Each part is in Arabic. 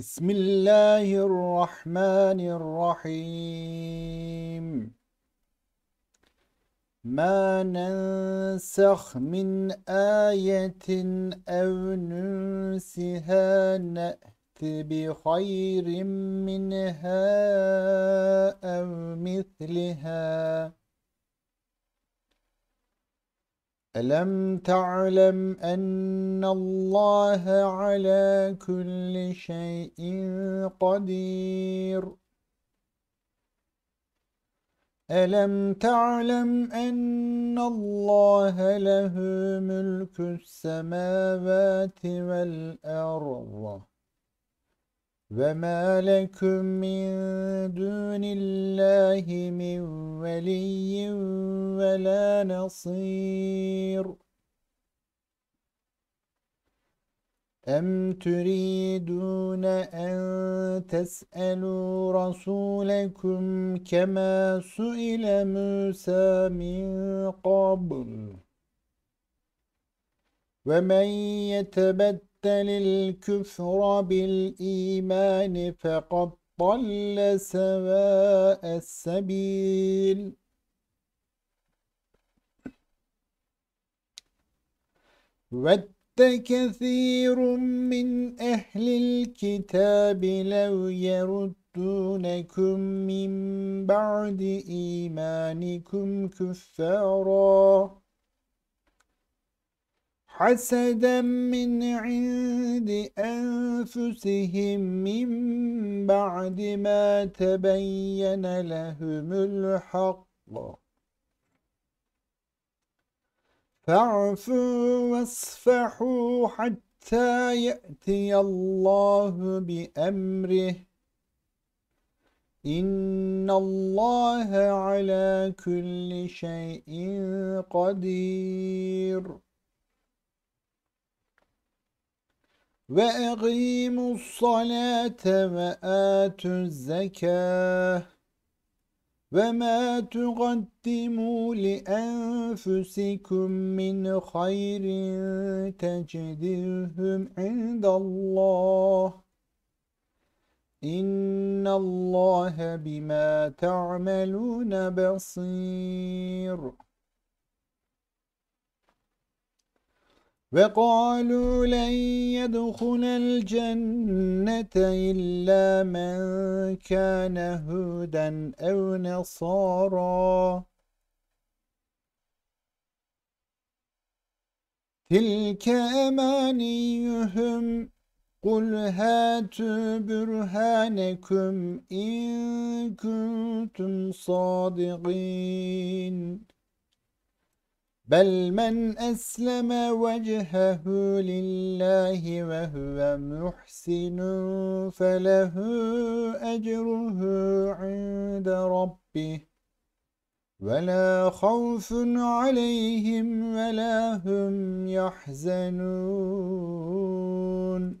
بسم الله الرحمن الرحيم ما ننسخ من آية أو ننسها نأت بخير منها أو مثلها ألم تعلم أن الله على كل شيء قدير ألم تعلم أن الله له ملك السماوات والأرض Ve ma lekum min dunillahi min veliyyin ve la nasir. أم تريدون أن تسألوا رسولكم كما سئل موسى من قبل ومن يتبت بدل الكفر بالإيمان فقد ضل سواء السبيل ود كثير من أهل الكتاب لو يردونكم من بعد إيمانكم كفاراً حسدا من عند أنفسهم من بعد ما تبين لهم الحق فاعفوا واصفحوا حتى يأتي الله بأمره إن الله على كل شيء قدير ve egimus salate ve atuz zekah ve ma tuqaddimu li enfusikum min hayrin tecidihum indallah İnna Allah bima ta'malun basir. وقالوا لن يدخل الجنة إلا من كان هودا أو نصارا تلك أمانيهم قل هاتوا برهانكم إن كنتم صادقين بل من أسلم وجهه لله وهو محسن فله أجره عند ربه ولا خوف عليهم ولا هم يحزنون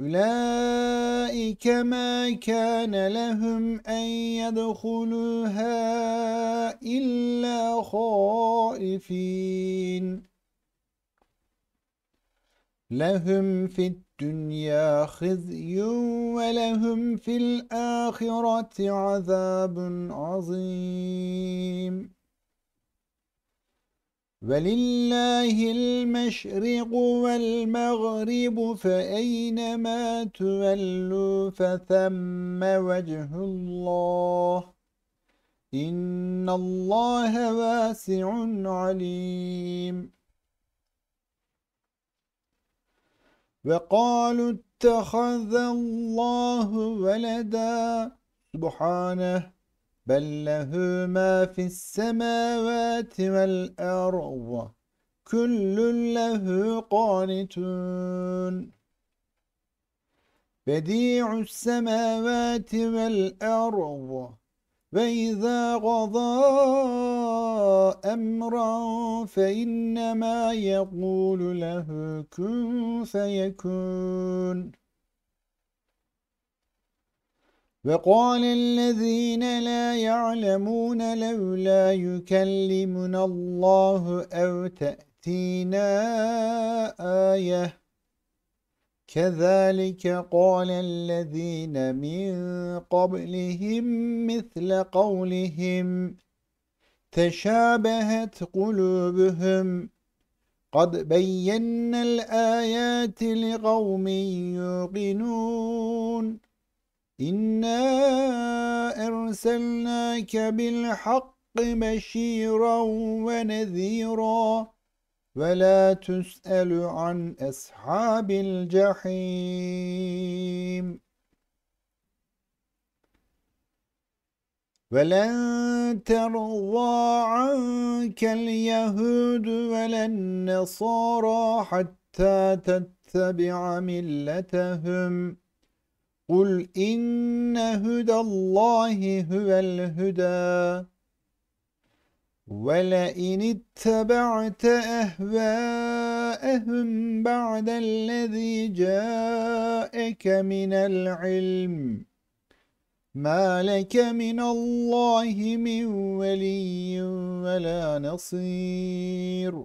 أولئك ما كان لهم أن يدخلوها إلا خائفين لهم في الدنيا خزي ولهم في الآخرة عذاب عظيم ولله المشرق والمغرب فأينما تولوا فثم وجه الله إن الله واسع عليم وقالوا اتخذ الله ولدا سبحانه بل له ما في السماوات والأرض كل له قانتون بديع السماوات والأرض وإذا قضى أمرا فإنما يقول له كن فيكون وقال الذين لا يعلمون لولا يكلمنا الله أو تأتينا آية كذلك قال الذين من قبلهم مثل قولهم تشابهت قلوبهم قد بينا الآيات لقوم يوقنون إنا أرسلناك بالحق بشيرا ونذيرا ولا تسأل عن أصحاب الجحيم ولن ترضى عنك اليهود ولا النصارى حتى تتبع ملتهم قل إن هدى الله هو الهدى ولئن اتبعت أهواءهم بعد الذي جاءك من العلم ما لك من الله من ولي ولا نصير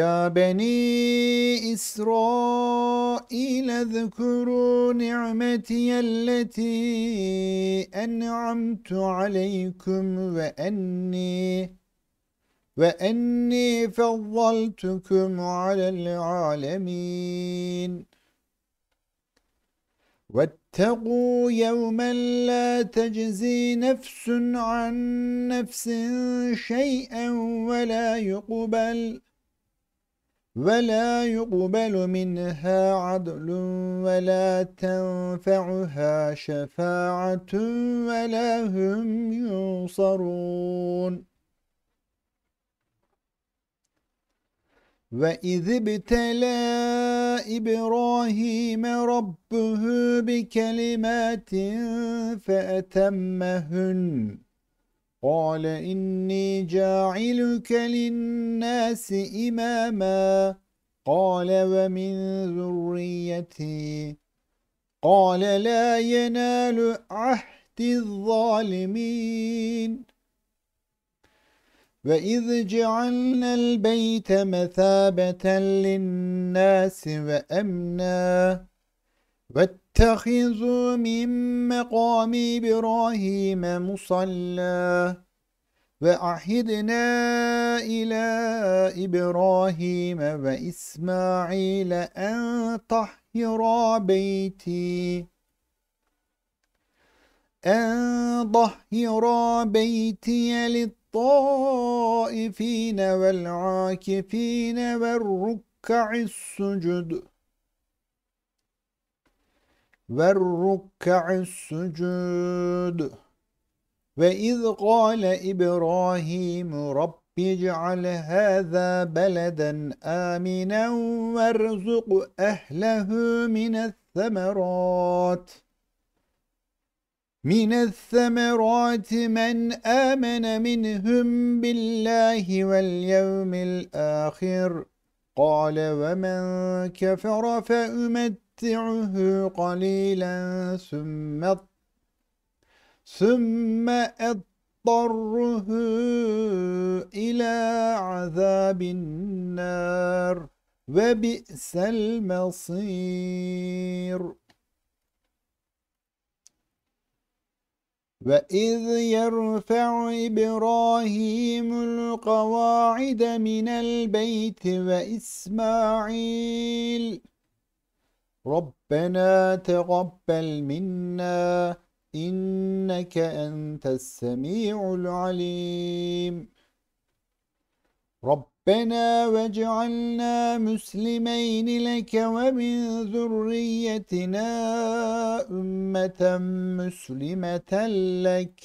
يا بني إسرائيل اذكروا نعمتي التي أنعمت عليكم وأني وأني فضلتكم على العالمين واتقوا يوما لا تجزي نفس عن نفس شيئا ولا يقبل ولا يقبل منها عدل ولا تنفعها شفاعة ولا هم ينصرون وإذ ابتلى إبراهيم ربه بكلمات فأتمهن قال إني جاعلك للناس إماما قال ومن ذريتي قال لا ينال عهد الظالمين وإذ جعلنا البيت مثابة للناس وأمنا وَاتَّخِذُوا مِنْ مَقَامِ إِبْرَاهِيمَ مُصَلَّى وَأَحِدْنَا إِلَى إِبْرَاهِيمَ وَإِسْمَاعِيلَ أَنْ طَهِّرَا بَيْتِي أن ظهر بيتي للطائفين والعاكفين والركع السجد والركع السجود وإذ قال إبراهيم رب اجعل هذا بلدا آمنا وارزق أهله من الثمرات من الثمرات من آمن منهم بالله واليوم الآخر قال ومن كفر فأمت نمتعه قليلا ثم ثم اضطره إلى عذاب النار وبئس المصير وَإِذْ يَرْفَعُ إِبْرَاهِيمُ الْقَوَاعِدَ مِنَ الْبَيْتِ وَإِسْمَاعِيلُ ربنا تقبل منا إنك أنت السميع العليم ربنا واجعلنا مسلمين لك ومن ذريتنا أمة مسلمة لك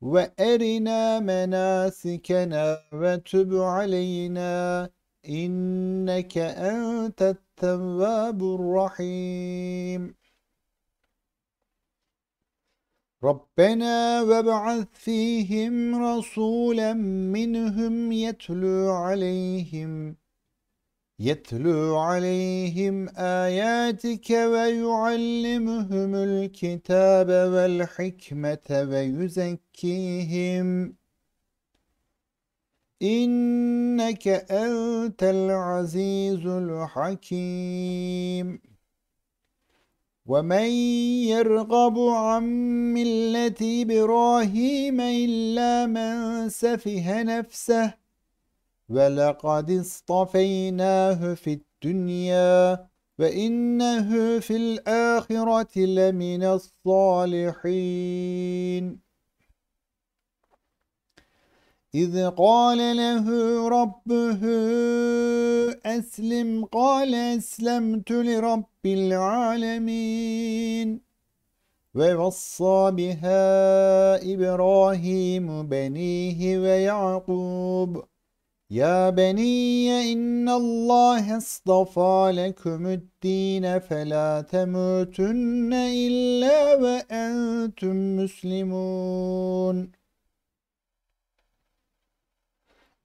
وأرنا مناسكنا وتب علينا إنك أنت التواب الرحيم ربنا وابعث فيهم رسولا منهم يتلو عليهم يتلو عليهم آياتك ويعلمهم الكتاب والحكمة ويزكيهم إنك أنت العزيز الحكيم ومن يرغب عن ملة إبراهيم إلا من سفه نفسه ولقد اصطفيناه في الدنيا وإنه في الآخرة لمن الصالحين إذ قال له ربه أسلم قال أسلمت لرب العالمين ووصى بها إبراهيم بنيه ويعقوب يا بني إن الله اصطفى لكم الدين فلا تموتن إلا وأنتم مسلمون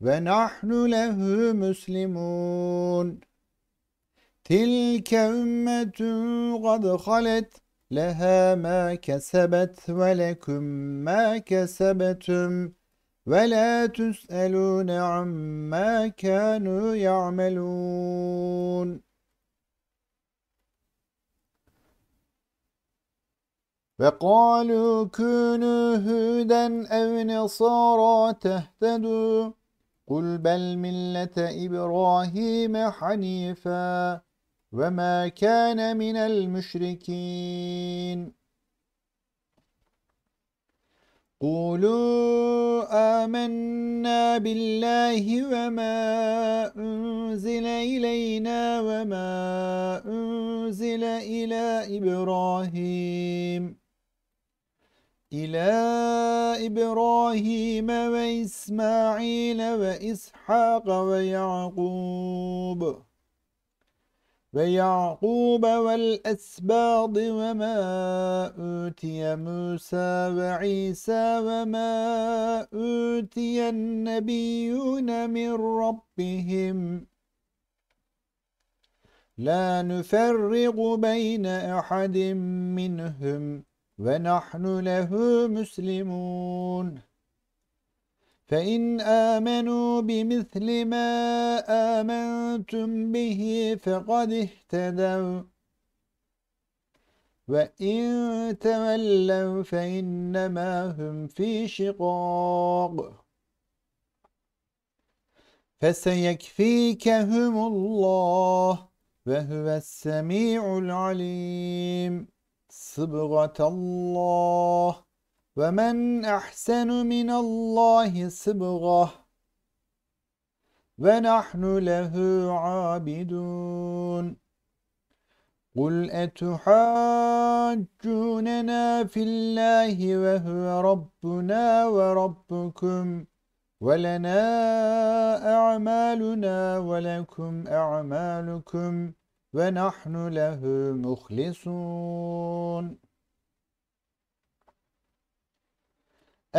ve nahnu lehu muslimun. Tilke ümmetun kad halet leha ma kesebet ve lekum ma kesebetum ve la tüselune amma kanu ya'melun. وقالوا كونوا هودا أو نصارى تهتدوا قل بل ملة إبراهيم حنيفا وما كان من المشركين قولوا آمنا بالله وما أنزل إلينا وما أنزل إلى إبراهيم إلى إبراهيم وإسماعيل وإسحاق ويعقوب ويعقوب والأسباط وما أوتي موسى وعيسى وما أوتي النبيون من ربهم لا نفرق بين أحد منهم ونحن له مسلمون فإن آمنوا بمثل ما آمنتم به فقد اهتدوا وإن تولوا فإنما هم في شقاق فسيكفيكهم الله وهو السميع العليم sıbgatallah ve men ahsenu minallahi sıbgah ve nahnu lehu abidun. قل أتحاجوننا في الله وهو ربنا وربكم ولنا أعمالنا ولكم أعمالكم ونحن له مخلصون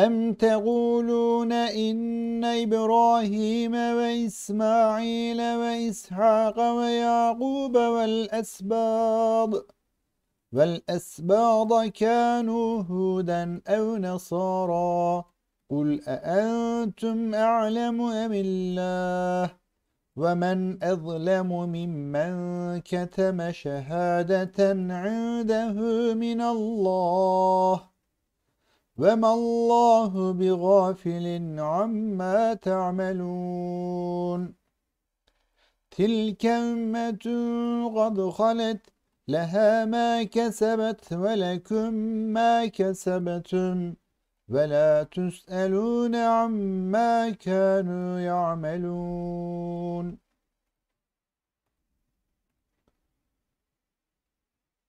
أم تقولون إن إبراهيم وإسماعيل وإسحاق ويعقوب والأسباب والأسباب كانوا هودا أو نصارا قل أأنتم أعلم أم الله ومن أظلم ممن كتم شهادة عنده من الله وما الله بغافل عما تعملون تلك أمة قد خلت لها ما كسبت ولكم ما كسبتم ولا تسألون عما كانوا يعملون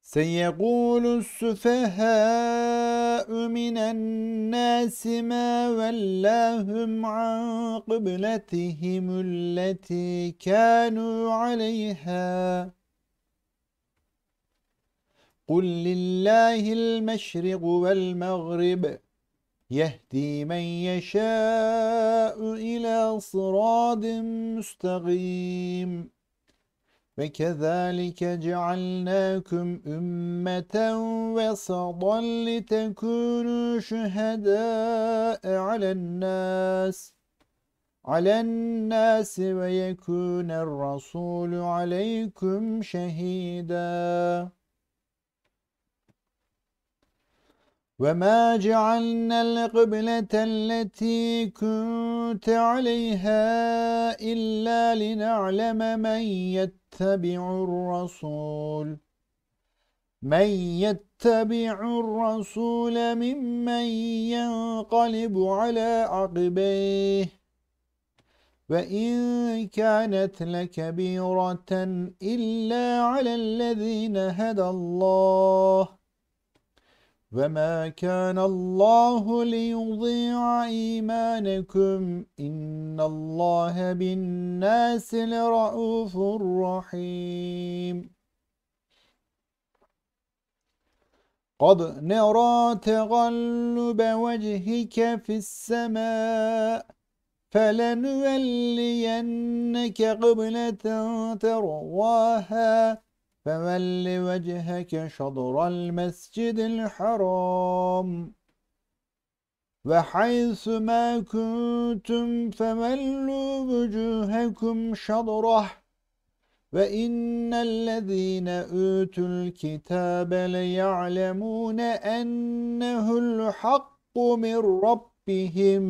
سيقول السفهاء من الناس ما ولاهم عن قبلتهم التي كانوا عليها قل لله المشرق والمغرب يهدي من يشاء إلى صراط مستقيم وكذلك جعلناكم أمة وسطا لتكونوا شهداء على الناس على الناس ويكون الرسول عليكم شهيداً وما جعلنا القبلة التي كنت عليها إلا لنعلم من يتبع الرسول من يتبع الرسول ممن ينقلب على عقبيه وإن كانت لكبيرة إلا على الذين هدى الله وما كان الله ليضيع إيمانكم إن الله بالناس لرؤوف رحيم قد نرى تغلب وجهك في السماء فلنولينك قبلة ترواها فَوَلِّ وَجْهَكَ شَطْرَ الْمَسْجِدِ الْحَرَامِ وحيث ما كنتم فولوا وجوهكم شطره وإن الذين أوتوا الكتاب ليعلمون أنه الحق من ربهم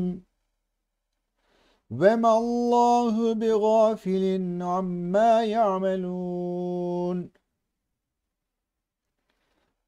وما الله بغافل عما يعملون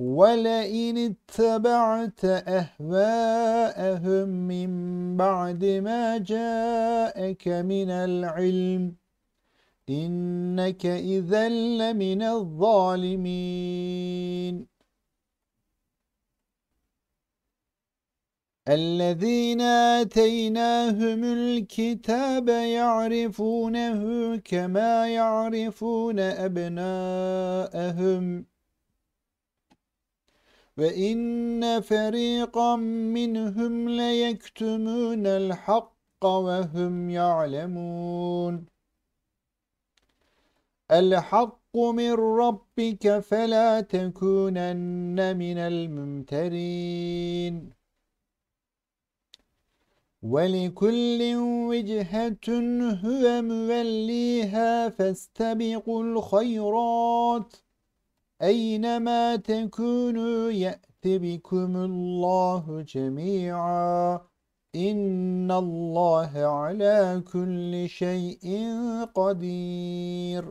ولئن اتبعت أهواءهم من بعد ما جاءك من العلم إنك إذا لمن الظالمين الذين آتيناهم الكتاب يعرفونه كما يعرفون أبناءهم وَإِنَّ فَرِيقًا مِّنْهُمْ لَيَكْتُمُونَ الْحَقَّ وَهُمْ يَعْلَمُونَ الْحَقُّ مِنْ رَبِّكَ فَلَا تَكُونَنَّ مِنَ الْمُمْتَرِينَ وَلِكُلٍّ وِجْهَةٌ هُوَ مُوَلِّيهَا فَاسْتَبِقُوا الْخَيْرَاتِ Eynema tekunu ye'ti bikumullahu cemi'a. İnnallâhe alâ kulli şeyin kadir.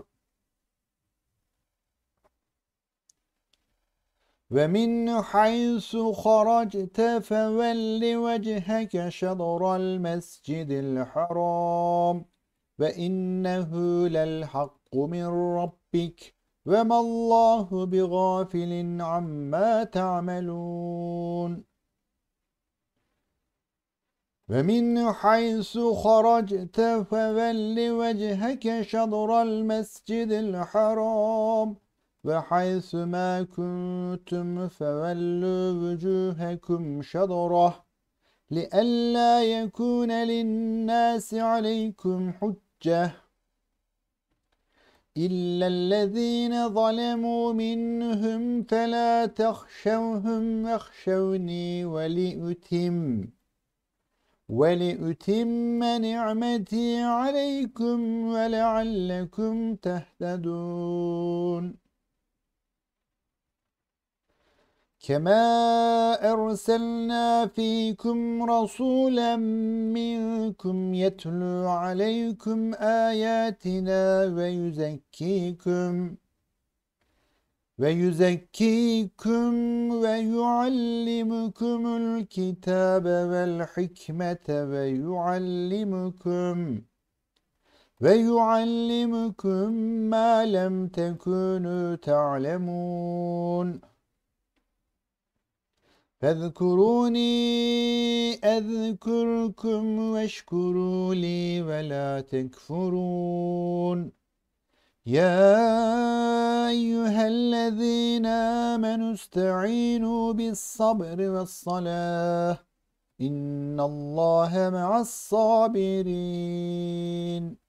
ومن حيث خرجت فول وجهك شطر المسجد الحرام وإنه للحق من ربك وما الله بغافل عما تعملون ومن حيث خرجت فول وجهك شطر المسجد الحرام وحيث ما كنتم فولوا وجوهكم شطره لئلا يكون للناس عليكم حجه إلا الذين ظلموا منهم فلا تخشوهم واخشوني ولأتم ولأتم نعمتي عليكم ولعلكم تهتدون كما أرسلنا فيكم رسولا منكم يتلو عليكم آياتنا ويزكيكم ويزكيكم ويعلمكم الكتاب والحكمة ويعلمكم ويعلمكم ما لم تكونوا تعلمون فاذكروني أذكركم واشكروا لي ولا تكفرون يا أيها الذين آمنوا استعينوا بالصبر والصلاة إن الله مع الصابرين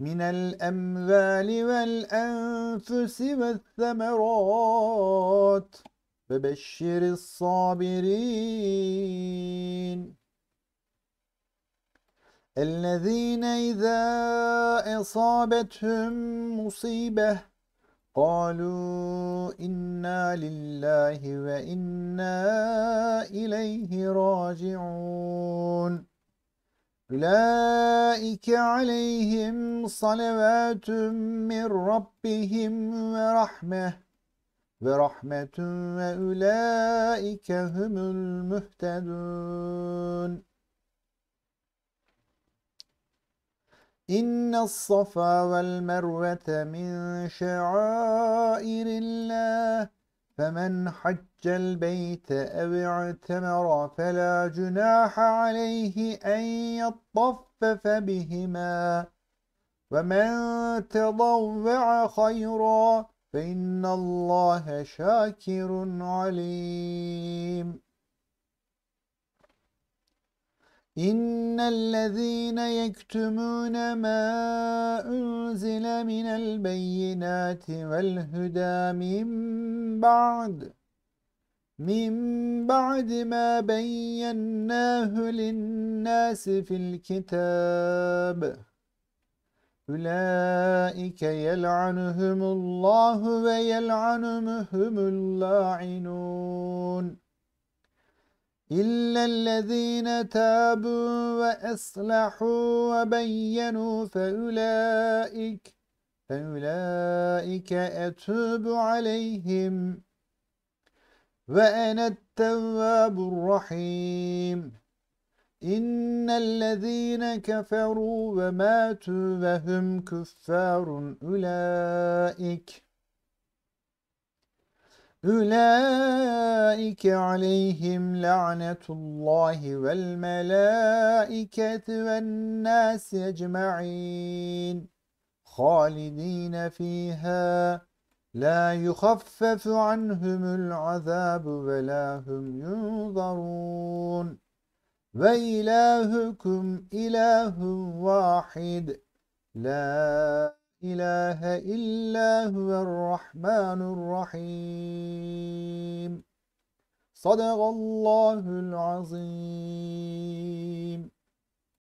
من الأموال والأنفس والثمرات فبشر الصابرين الذين إذا أصابتهم مصيبة قالوا إنا لله وإنا إليه راجعون Ülaike aleyhim salavatun min rabbihim ve rahme ve rahmetun ve ülaike humul muhtedun. İnne safa vel mervete min şa'airillah فمن حج البيت أو اعتمر فلا جناح عليه أن يطفف بهما ومن تضوع خيرا فإن الله شاكر عليم إن الذين يكتمون ما أنزل من البينات والهدى من بعد من بعد ما بيناه للناس في الكتاب أولئك يلعنهم الله ويلعنهم اللاعنون إلا الذين تابوا وأصلحوا وبينوا فأولئك فأولئك أتوب عليهم وأنا التواب الرحيم إن الذين كفروا وماتوا وهم كفار أولئك أولئك عليهم لعنة الله والملائكة والناس أجمعين خالدين فيها لا يخفف عنهم العذاب ولا هم ينظرون وإلهكم إله واحد لا إله إلا هو الرحمن الرحيم صدق الله العظيم